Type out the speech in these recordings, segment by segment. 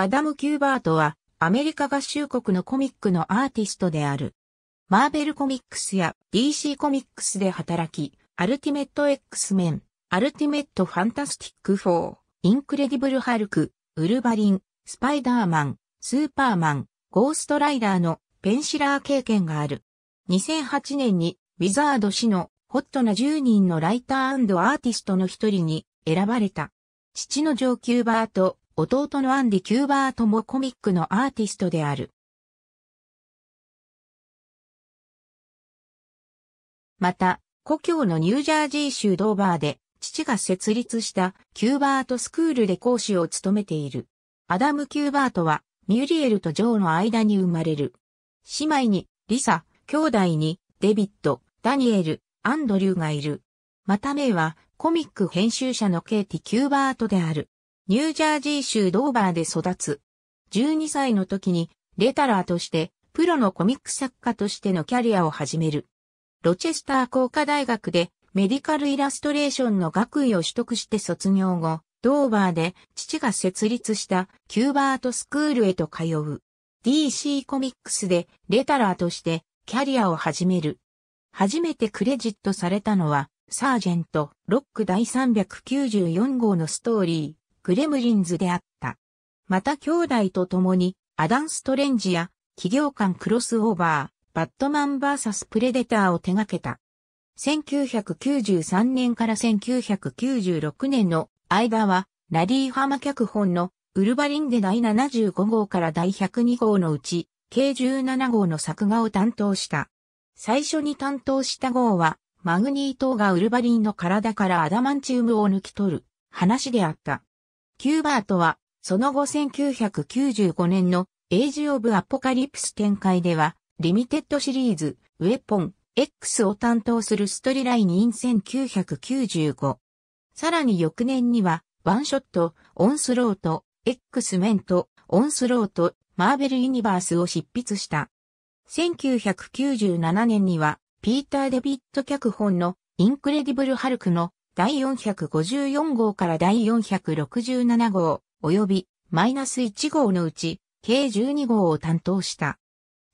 アダム・キューバートは、アメリカ合衆国のコミックのアーティストである。マーベルコミックスや DC コミックスで働き、アルティメット X メン、アルティメットファンタスティックフォー、インクレディブル・ハルク、ウルバリン、スパイダーマン、スーパーマン、ゴーストライダーのペンシラー経験がある。2008年にウィザード氏のホットな10人のライターアーティストの一人に選ばれた。父のジョー・キューバート、弟のアンディ・キューバートもコミックのアーティストである。また、故郷のニュージャージー州ドーバーで、父が設立したキューバートスクールで講師を務めている。アダム・キューバートは、ミュリエルとジョーの間に生まれる。姉妹に、リサ、兄弟に、デビッド、ダニエル、アンドリューがいる。また名は、コミック編集者のケイティ・キューバートである。ニュージャージー州ドーバーで育つ。12歳の時に、レタラーとして、プロのコミック作家としてのキャリアを始める。ロチェスター工科大学で、メディカルイラストレーションの学位を取得して卒業後、ドーバーで父が設立したキューバートスクールへと通う。DC コミックスでレタラーとしてキャリアを始める。初めてクレジットされたのは、サージェント、ロック第394号のストーリー、クレムリンズであった。また兄弟と共に、アダン・ストレンジや、企業間クロスオーバー、バットマンバーサス・プレデターを手掛けた。1993年から1996年の間は、ラリーハマ脚本のウルバリンで第75号から第102号のうち、計17号の作画を担当した。最初に担当した号は、マグニートがウルバリンの体からアダマンチウムを抜き取る話であった。キューバートは、その後1995年のエイジ・オブ・アポカリプス展開では、リミテッドシリーズ、ウェポン、X を担当するストリライニン1995。さらに翌年には、ワンショット、オンスロート、X メント、オンスロート、マーベル・ユニバースを執筆した。1997年には、ピーター・デビット脚本のインクレディブル・ハルクの第454号から第467号、及びマイナス1号のうち、計12号を担当した。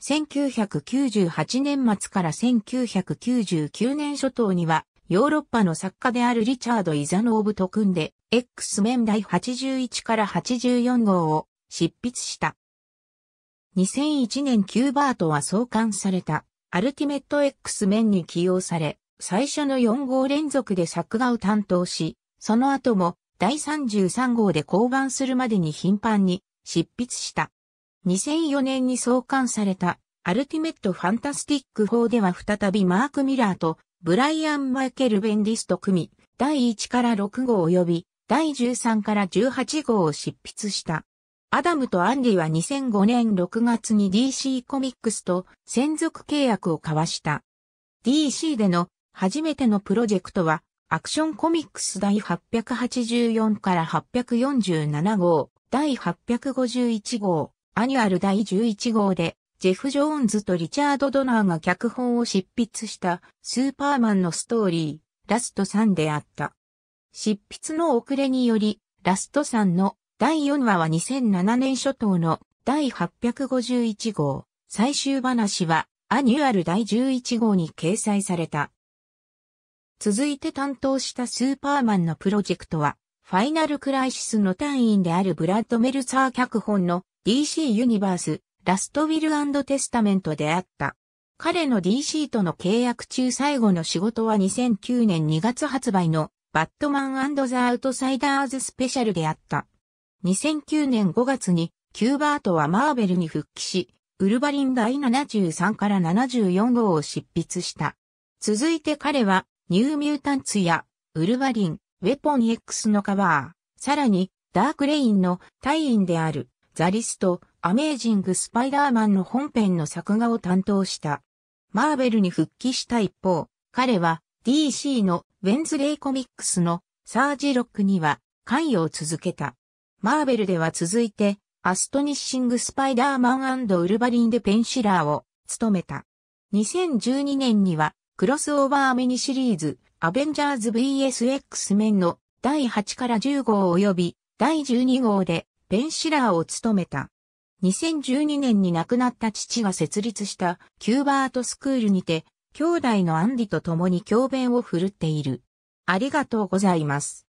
1998年末から1999年初頭には、ヨーロッパの作家であるリチャード・イザノーブと組んで、X 面第81から84号を執筆した。2001年キューバートは創刊された、アルティメット X 面に起用され、最初の4号連続で作画を担当し、その後も第33号で降板するまでに頻繁に執筆した。2004年に創刊されたアルティメット・ファンタスティック4では再びマーク・ミラーとブライアン・マイケル・ベンディスと組み、第1から6号及び第13から18号を執筆した。アダムとアンディは2005年6月に DC コミックスと専属契約を交わした。DC での初めてのプロジェクトは、アクションコミックス第884から847号、第851号、アニュアル第11号で、ジェフ・ジョーンズとリチャード・ドナーが脚本を執筆したスーパーマンのストーリー、ラスト3であった。執筆の遅れにより、ラスト3の第4話は2007年初頭の第851号、最終話はアニュアル第11号に掲載された。続いて担当したスーパーマンのプロジェクトは、ファイナルクライシスの単位であるブラッド・メルサー脚本の DC ユニバース、ラストウィルテスタメントであった。彼の DC との契約中最後の仕事は2009年2月発売のバットマンザ・アウトサイダーズスペシャルであった。2009年5月にキューバートはマーベルに復帰し、ウルバリン第73から74号を執筆した。続いて彼はニューミュータンツや、ウルバリン、ウェポン X のカバー、さらに、ダークレインの隊員である、ザリスト、アメージング・スパイダーマンの本編の作画を担当した。マーベルに復帰した一方、彼は DC のウェンズレイコミックスのサージロックには関与を続けた。マーベルでは続いて、アストニッシング・スパイダーマンウルバリンでペンシラーを務めた。2012年にはクロスオーバーミニシリーズ、アベンジャーズ vs X メンの第8から10号及び第12号でペンシラーを務めた。2012年に亡くなった父が設立したキューバートスクールにて、兄弟のアンディと共に教鞭を振るっている。ありがとうございます。